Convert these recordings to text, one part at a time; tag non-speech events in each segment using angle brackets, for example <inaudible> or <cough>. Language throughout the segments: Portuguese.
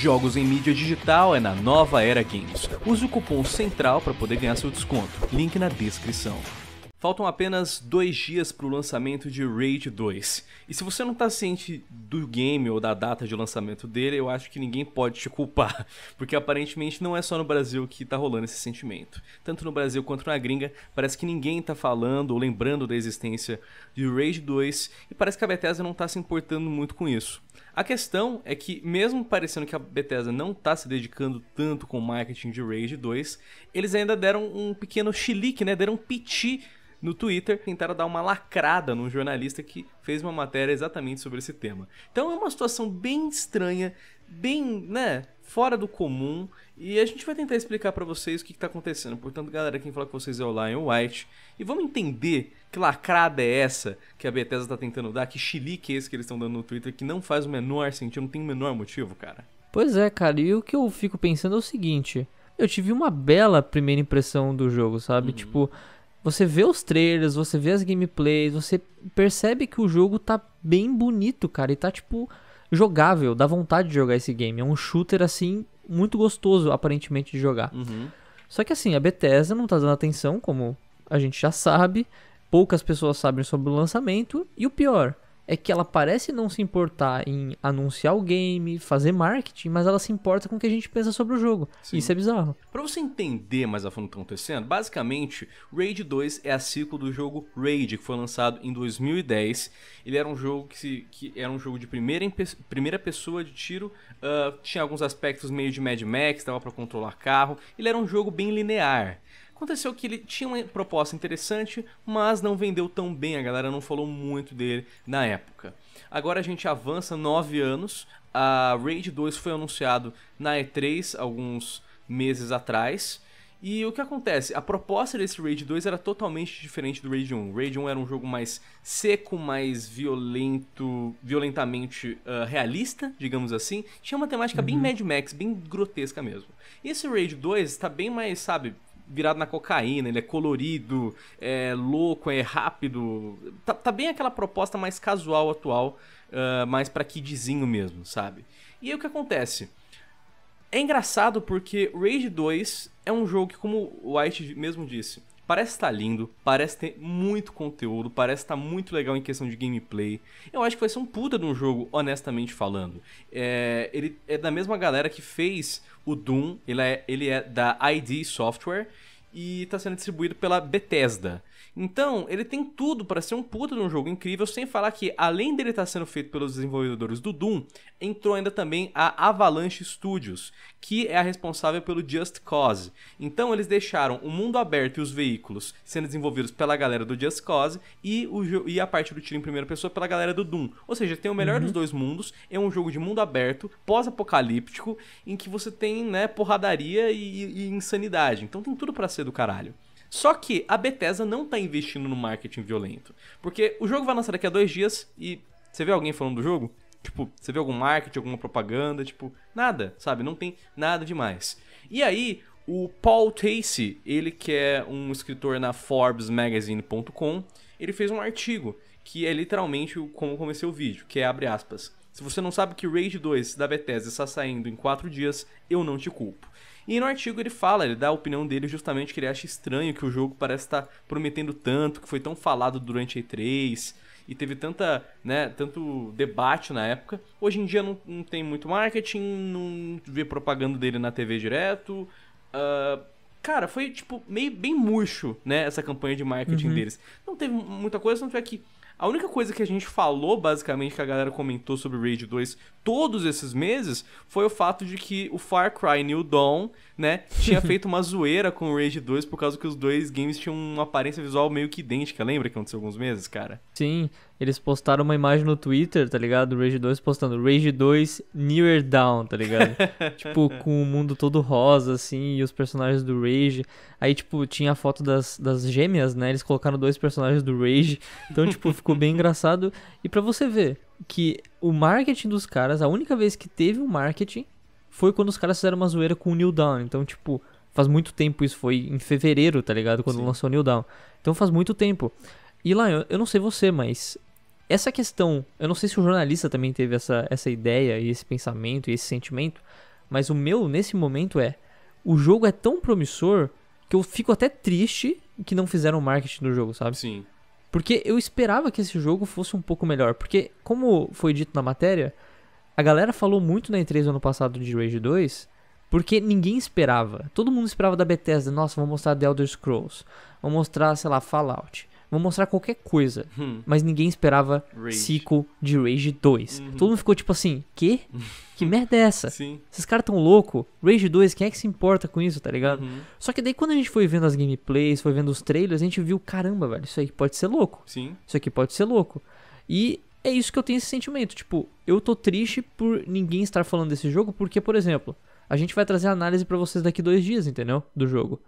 Jogos em mídia digital é na Nova Era Games. Use o cupom CENTRAL para poder ganhar seu desconto. Link na descrição. Faltam apenas dois dias para o lançamento de Raid 2. E se você não está ciente do game ou da data de lançamento dele, eu acho que ninguém pode te culpar, <laughs> porque aparentemente não é só no Brasil que está rolando esse sentimento. Tanto no Brasil quanto na gringa, parece que ninguém está falando ou lembrando da existência de Raid 2 e parece que a Bethesda não está se importando muito com isso. A questão é que, mesmo parecendo que a Bethesda não está se dedicando tanto com o marketing de Rage 2, eles ainda deram um pequeno chilique, né? Deram um piti no Twitter, tentaram dar uma lacrada num jornalista que fez uma matéria exatamente sobre esse tema. Então é uma situação bem estranha, bem, né, fora do comum, e a gente vai tentar explicar para vocês o que, está acontecendo. Portanto, galera, quem fala com vocês é o Lion White, e vamos entender que lacrada é essa que a Bethesda tá tentando dar? Que chilique é esse que eles estão dando no Twitter que não faz o menor sentido, não tem o menor motivo, cara? Pois é, cara, e o que eu fico pensando é o seguinte: eu tive uma bela primeira impressão do jogo, sabe? Uhum. Tipo, você vê os trailers, você vê as gameplays, você percebe que o jogo tá bem bonito, cara, e tá tipo jogável, dá vontade de jogar esse game. É um shooter assim muito gostoso aparentemente de jogar. Uhum. Só que assim, a Bethesda não tá dando atenção, como a gente já sabe poucas pessoas sabem sobre o lançamento e o pior é que ela parece não se importar em anunciar o game, fazer marketing, mas ela se importa com o que a gente pensa sobre o jogo. Sim. Isso é bizarro. Para você entender mais a fundo o que está acontecendo, basicamente, Raid 2 é a ciclo do jogo Raid, que foi lançado em 2010. Ele era um jogo que, se, que era um jogo de primeira, primeira pessoa de tiro, uh, tinha alguns aspectos meio de Mad Max, dava para controlar carro. Ele era um jogo bem linear. Aconteceu que ele tinha uma proposta interessante, mas não vendeu tão bem, a galera não falou muito dele na época. Agora a gente avança 9 anos, a Raid 2 foi anunciado na E3 alguns meses atrás. E o que acontece? A proposta desse Raid 2 era totalmente diferente do Raid 1. O Raid 1 era um jogo mais seco, mais violento, violentamente uh, realista, digamos assim. Tinha uma temática uhum. bem Mad Max, bem grotesca mesmo. Esse Raid 2 está bem mais, sabe, virado na cocaína, ele é colorido, é louco, é rápido. Tá, tá bem aquela proposta mais casual atual, uh, mais pra kidzinho mesmo, sabe? E aí o que acontece? É engraçado porque Rage 2 é um jogo que, como o White mesmo disse, Parece estar tá lindo, parece ter muito conteúdo, parece estar tá muito legal em questão de gameplay. Eu acho que vai ser um puta de um jogo, honestamente falando. É, ele é da mesma galera que fez o Doom, ele é, ele é da ID Software e está sendo distribuído pela Bethesda. Então, ele tem tudo para ser um puta de um jogo incrível, sem falar que, além dele estar tá sendo feito pelos desenvolvedores do Doom, entrou ainda também a Avalanche Studios, que é a responsável pelo Just Cause. Então, eles deixaram o mundo aberto e os veículos sendo desenvolvidos pela galera do Just Cause e, o, e a parte do tiro em primeira pessoa pela galera do Doom. Ou seja, tem o melhor uhum. dos dois mundos, é um jogo de mundo aberto, pós-apocalíptico, em que você tem, né, porradaria e, e insanidade. Então, tem tudo para ser do caralho. Só que a Bethesda não tá investindo no marketing violento. Porque o jogo vai lançar daqui a dois dias e você vê alguém falando do jogo? Tipo, você vê algum marketing, alguma propaganda, tipo, nada, sabe? Não tem nada demais. E aí, o Paul Tacey, ele que é um escritor na ForbesMagazine.com, ele fez um artigo que é literalmente como comecei o vídeo, que é abre aspas. Se você não sabe que Rage 2 da Bethesda está saindo em 4 dias, eu não te culpo. E no artigo ele fala, ele dá a opinião dele justamente que ele acha estranho que o jogo parece estar prometendo tanto, que foi tão falado durante a E3 e teve tanta, né, tanto debate na época. Hoje em dia não, não tem muito marketing, não vê propaganda dele na TV direto. Uh, cara, foi tipo meio bem murcho, né, essa campanha de marketing uhum. deles. Não teve muita coisa, tanto é que a única coisa que a gente falou, basicamente, que a galera comentou sobre Rage 2 todos esses meses foi o fato de que o Far Cry New Dawn, né, tinha <laughs> feito uma zoeira com o Rage 2 por causa que os dois games tinham uma aparência visual meio que idêntica, lembra que aconteceu alguns meses, cara? Sim, eles postaram uma imagem no Twitter, tá ligado? Rage 2 postando Rage 2 Newer Down, tá ligado? <laughs> tipo, com o mundo todo rosa, assim, e os personagens do Rage. Aí, tipo, tinha a foto das, das gêmeas, né? Eles colocaram dois personagens do Rage. Então, tipo, ficou bem <laughs> engraçado. E para você ver, que o marketing dos caras, a única vez que teve um marketing foi quando os caras fizeram uma zoeira com o New Down. Então, tipo, faz muito tempo isso. Foi em fevereiro, tá ligado? Quando Sim. lançou o New Down. Então faz muito tempo. E lá, eu, eu não sei você, mas essa questão, eu não sei se o jornalista também teve essa, essa ideia e esse pensamento e esse sentimento, mas o meu nesse momento é: o jogo é tão promissor que eu fico até triste que não fizeram marketing do jogo, sabe? Sim. Porque eu esperava que esse jogo fosse um pouco melhor. Porque, como foi dito na matéria, a galera falou muito na E3 ano passado de Rage 2. Porque ninguém esperava. Todo mundo esperava da Bethesda. Nossa, vou mostrar The Elder Scrolls. Vou mostrar, sei lá, Fallout vão mostrar qualquer coisa. Hum. Mas ninguém esperava Rage. sequel de Rage 2. Uhum. Todo mundo ficou tipo assim, quê? <laughs> Que merda é essa? Sim. Esses caras tão louco. Rage 2, quem é que se importa com isso, tá ligado? Uhum. Só que daí quando a gente foi vendo as gameplays, foi vendo os trailers, a gente viu, caramba, velho, isso aí pode ser louco. Sim. Isso aqui pode ser louco. E é isso que eu tenho esse sentimento. Tipo, eu tô triste por ninguém estar falando desse jogo, porque, por exemplo, a gente vai trazer análise para vocês daqui dois dias, entendeu? Do jogo.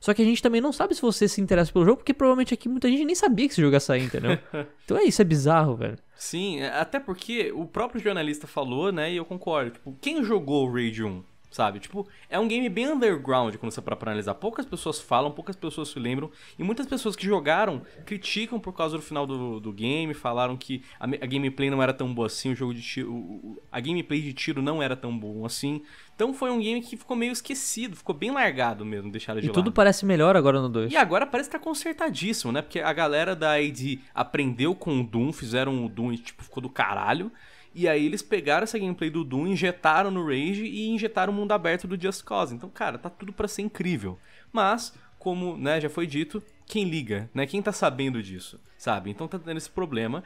Só que a gente também não sabe se você se interessa pelo jogo, porque provavelmente aqui muita gente nem sabia que esse jogo ia sair, entendeu? <laughs> então é isso, é bizarro, velho. Sim, é, até porque o próprio jornalista falou, né, e eu concordo. Tipo, quem jogou o Rage 1? sabe? Tipo, é um game bem underground quando você para pra analisar. Poucas pessoas falam, poucas pessoas se lembram, e muitas pessoas que jogaram criticam por causa do final do, do game, falaram que a, a gameplay não era tão boa assim, o jogo de tiro, a gameplay de tiro não era tão bom assim. Então foi um game que ficou meio esquecido, ficou bem largado mesmo, deixaram de e lado. E tudo parece melhor agora no 2. E agora parece que tá consertadíssimo, né? Porque a galera da AD aprendeu com o Doom, fizeram o Doom e tipo, ficou do caralho. E aí eles pegaram essa gameplay do Doom, injetaram no Rage e injetaram o mundo aberto do Just Cause. Então, cara, tá tudo para ser incrível. Mas, como né, já foi dito, quem liga, né? Quem tá sabendo disso, sabe? Então tá tendo esse problema.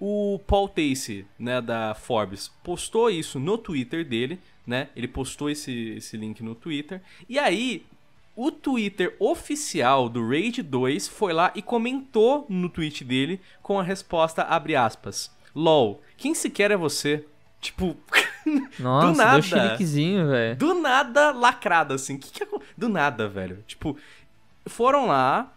O Paul Tace, né, da Forbes, postou isso no Twitter dele, né? Ele postou esse, esse link no Twitter. E aí, o Twitter oficial do Rage 2 foi lá e comentou no tweet dele com a resposta abre aspas. LOL, quem sequer é você? Tipo, <laughs> Nossa, do nada. chiliquezinho, velho. Do nada lacrada, assim. Que que é... Do nada, velho. Tipo, foram lá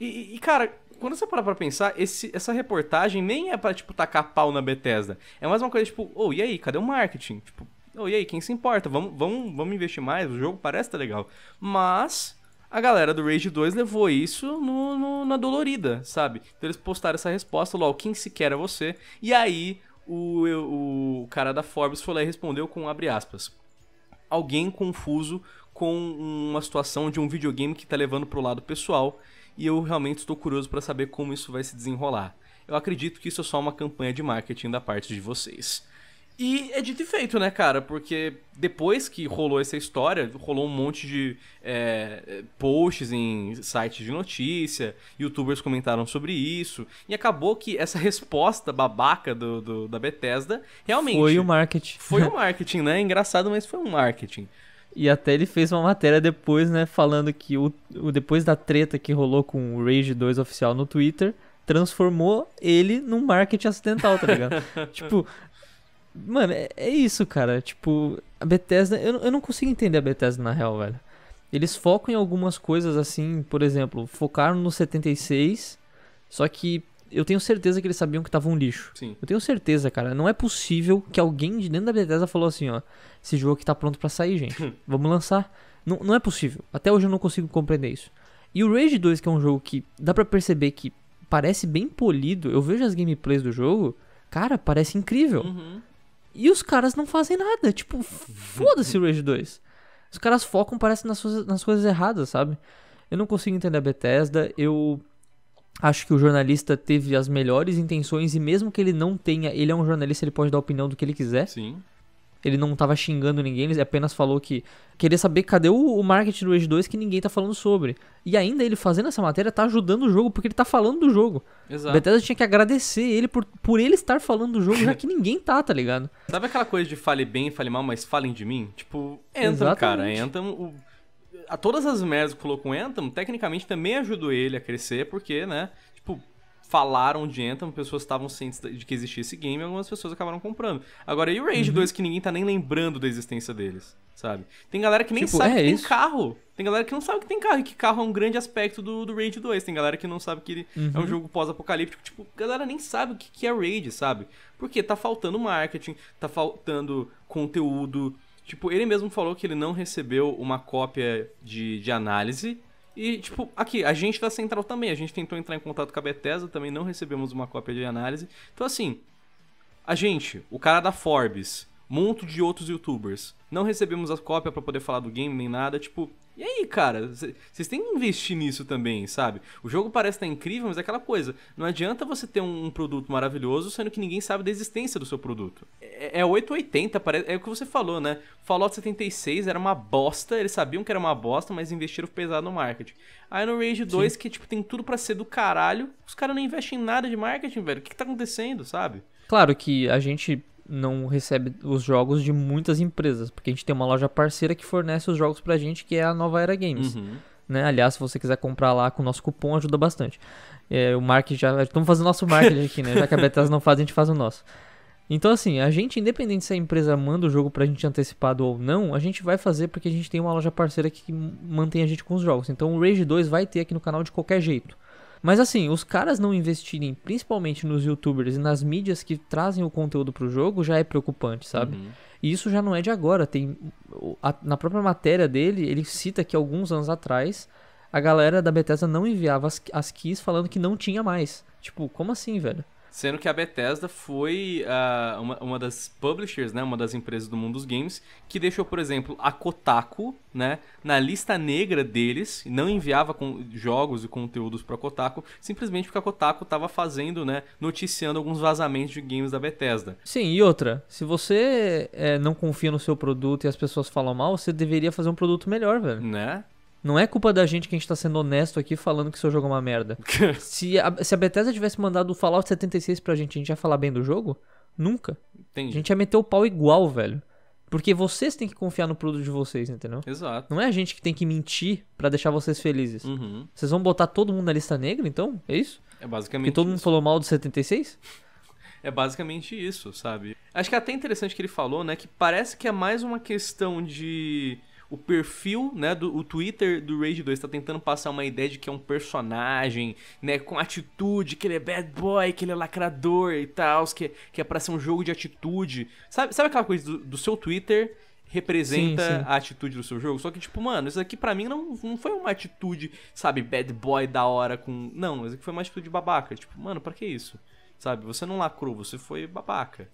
e, e, cara, quando você parar pra pensar, esse, essa reportagem nem é pra, tipo, tacar pau na Bethesda. É mais uma coisa, tipo, ou oh, e aí, cadê o marketing? Tipo, ou oh, e aí, quem se importa? Vamos, vamos, vamos investir mais, o jogo parece tá legal. Mas a galera do Rage 2 levou isso no, no, na dolorida, sabe? Então eles postaram essa resposta, logo, quem sequer é você? E aí o, o, o cara da Forbes foi lá e respondeu com abre aspas. Alguém confuso com uma situação de um videogame que tá levando pro lado pessoal e eu realmente estou curioso para saber como isso vai se desenrolar. Eu acredito que isso é só uma campanha de marketing da parte de vocês. E é dito e feito, né, cara? Porque depois que rolou essa história, rolou um monte de é, posts em sites de notícia, youtubers comentaram sobre isso, e acabou que essa resposta babaca do, do da Bethesda realmente. Foi o marketing. Foi o <laughs> marketing, né? Engraçado, mas foi um marketing. E até ele fez uma matéria depois, né, falando que o, o depois da treta que rolou com o Rage 2 oficial no Twitter, transformou ele num marketing acidental, tá ligado? <laughs> tipo, Mano, é, é isso, cara. Tipo, a Bethesda. Eu, eu não consigo entender a Bethesda na real, velho. Eles focam em algumas coisas assim, por exemplo, focaram no 76, só que eu tenho certeza que eles sabiam que tava um lixo. Sim. Eu tenho certeza, cara. Não é possível que alguém de dentro da Bethesda falou assim, ó. Esse jogo aqui tá pronto para sair, gente. <laughs> Vamos lançar. Não, não é possível. Até hoje eu não consigo compreender isso. E o Rage 2, que é um jogo que dá para perceber que parece bem polido. Eu vejo as gameplays do jogo, cara, parece incrível. Uhum. E os caras não fazem nada. Tipo, foda-se o Rage 2. Os caras focam, parece, nas, suas, nas coisas erradas, sabe? Eu não consigo entender a Bethesda. Eu acho que o jornalista teve as melhores intenções e mesmo que ele não tenha, ele é um jornalista, ele pode dar opinião do que ele quiser. Sim. Ele não tava xingando ninguém, ele apenas falou que queria saber cadê o, o marketing do Age 2 que ninguém tá falando sobre. E ainda ele fazendo essa matéria tá ajudando o jogo, porque ele tá falando do jogo. Exato. Bethesda tinha que agradecer ele por, por ele estar falando do jogo, já que <laughs> ninguém tá, tá ligado? Sabe aquela coisa de fale bem, fale mal, mas falem de mim? Tipo, Anthem, cara, Anthem... O... A todas as merdas que colocou o Anthem, tecnicamente também ajudou ele a crescer, porque, né, falaram de Anthem, pessoas estavam cientes de que existia esse game e algumas pessoas acabaram comprando. Agora, e o Rage uhum. 2 que ninguém tá nem lembrando da existência deles, sabe? Tem galera que nem tipo, sabe é que isso? tem carro. Tem galera que não sabe que tem carro e que carro é um grande aspecto do, do Rage 2. Tem galera que não sabe que ele uhum. é um uhum. jogo pós-apocalíptico. Tipo, galera nem sabe o que, que é Rage, sabe? Porque tá faltando marketing, tá faltando conteúdo. Tipo, ele mesmo falou que ele não recebeu uma cópia de, de análise e, tipo, aqui, a gente da Central também, a gente tentou entrar em contato com a Bethesda, também não recebemos uma cópia de análise. Então, assim, a gente, o cara da Forbes, monte de outros youtubers. Não recebemos a cópia para poder falar do game nem nada, tipo. E aí, cara, vocês têm que investir nisso também, sabe? O jogo parece estar tá incrível, mas é aquela coisa. Não adianta você ter um produto maravilhoso, sendo que ninguém sabe da existência do seu produto. É, 880, é, é o que você falou, né? Fallout 76 era uma bosta, eles sabiam que era uma bosta, mas investiram pesado no marketing. Aí no Rage 2, Sim. que tipo, tem tudo para ser do caralho, os caras não investem em nada de marketing, velho. O que, que tá acontecendo, sabe? Claro que a gente não recebe os jogos de muitas empresas, porque a gente tem uma loja parceira que fornece os jogos pra gente, que é a Nova Era Games. Uhum. Né? Aliás, se você quiser comprar lá com o nosso cupom, ajuda bastante. É, o marketing já. Estamos fazendo nosso marketing aqui, né? Já que a Bethesda não faz, a gente faz o nosso. Então, assim, a gente, independente se a empresa manda o jogo pra gente antecipado ou não, a gente vai fazer porque a gente tem uma loja parceira que mantém a gente com os jogos. Então, o Rage 2 vai ter aqui no canal de qualquer jeito. Mas assim, os caras não investirem principalmente nos youtubers e nas mídias que trazem o conteúdo pro jogo já é preocupante, sabe? Uhum. E isso já não é de agora. Tem a, na própria matéria dele, ele cita que alguns anos atrás a galera da Bethesda não enviava as, as keys falando que não tinha mais. Tipo, como assim, velho? Sendo que a Bethesda foi uh, uma, uma, das publishers, né, uma das empresas do mundo dos games, que deixou, por exemplo, a Kotaku né, na lista negra deles, não enviava com, jogos e conteúdos para a Kotaku, simplesmente porque a Kotaku estava fazendo, né, noticiando alguns vazamentos de games da Bethesda. Sim, e outra, se você é, não confia no seu produto e as pessoas falam mal, você deveria fazer um produto melhor, velho. Né? Não é culpa da gente que a gente tá sendo honesto aqui falando que seu jogo é uma merda. <laughs> se, a, se a Bethesda tivesse mandado o Fallout 76 pra gente, a gente ia falar bem do jogo? Nunca. Entendi. A gente ia meter o pau igual, velho. Porque vocês têm que confiar no produto de vocês, entendeu? Exato. Não é a gente que tem que mentir para deixar vocês felizes. Uhum. Vocês vão botar todo mundo na lista negra, então? É isso? É basicamente. Que todo mundo falou mal do 76? É basicamente isso, sabe? Acho que é até interessante que ele falou, né? Que parece que é mais uma questão de o perfil, né, do o Twitter do Rage 2 tá tentando passar uma ideia de que é um personagem, né, com atitude, que ele é bad boy, que ele é lacrador e tal, que, que é pra ser um jogo de atitude. Sabe, sabe aquela coisa do, do seu Twitter representa sim, sim. a atitude do seu jogo. Só que, tipo, mano, isso aqui para mim não, não foi uma atitude, sabe, bad boy da hora com. Não, isso aqui foi uma atitude babaca. Tipo, mano, para que isso? Sabe, você não lacrou, você foi babaca.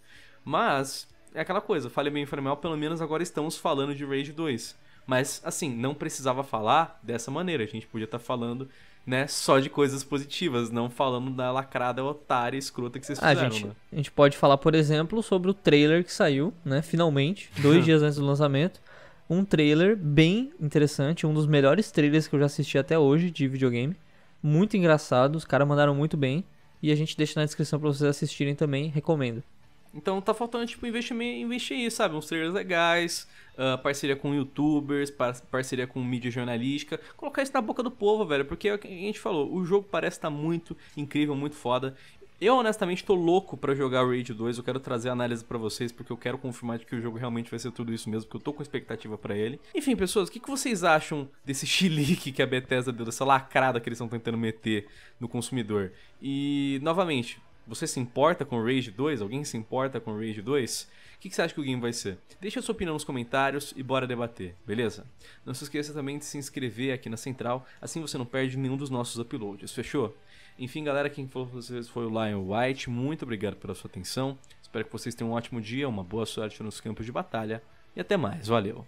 Mas, é aquela coisa, falei bem, falei mal, pelo menos agora estamos falando de Rage 2. Mas, assim, não precisava falar dessa maneira. A gente podia estar tá falando, né, só de coisas positivas, não falando da lacrada otária escrota que vocês ah, fizeram, a gente, né? a gente pode falar, por exemplo, sobre o trailer que saiu, né, finalmente, dois <laughs> dias antes do lançamento. Um trailer bem interessante, um dos melhores trailers que eu já assisti até hoje de videogame. Muito engraçado, os caras mandaram muito bem. E a gente deixa na descrição para vocês assistirem também, recomendo. Então tá faltando, tipo, investimento, investir aí, sabe? Uns trailers legais, uh, parceria com youtubers, par parceria com mídia jornalística. Colocar isso na boca do povo, velho. Porque é o que a gente falou, o jogo parece estar tá muito incrível, muito foda. Eu honestamente tô louco para jogar Raid 2, eu quero trazer análise para vocês porque eu quero confirmar que o jogo realmente vai ser tudo isso mesmo, que eu tô com expectativa para ele. Enfim, pessoas, o que, que vocês acham desse <laughs> chilique que a Bethesda deu, dessa lacrada que eles estão tentando meter no consumidor? E novamente, você se importa com Rage 2? Alguém se importa com Rage 2? O que, que, você acha que o game vai ser? Deixa a sua opinião nos comentários e bora debater, beleza? Não se esqueça também de se inscrever aqui na Central, assim você não perde nenhum dos nossos uploads, fechou? Enfim, galera, quem falou com vocês foi o Lion White, muito obrigado pela sua atenção, espero que vocês tenham um ótimo dia, uma boa sorte nos campos de batalha e até mais, valeu!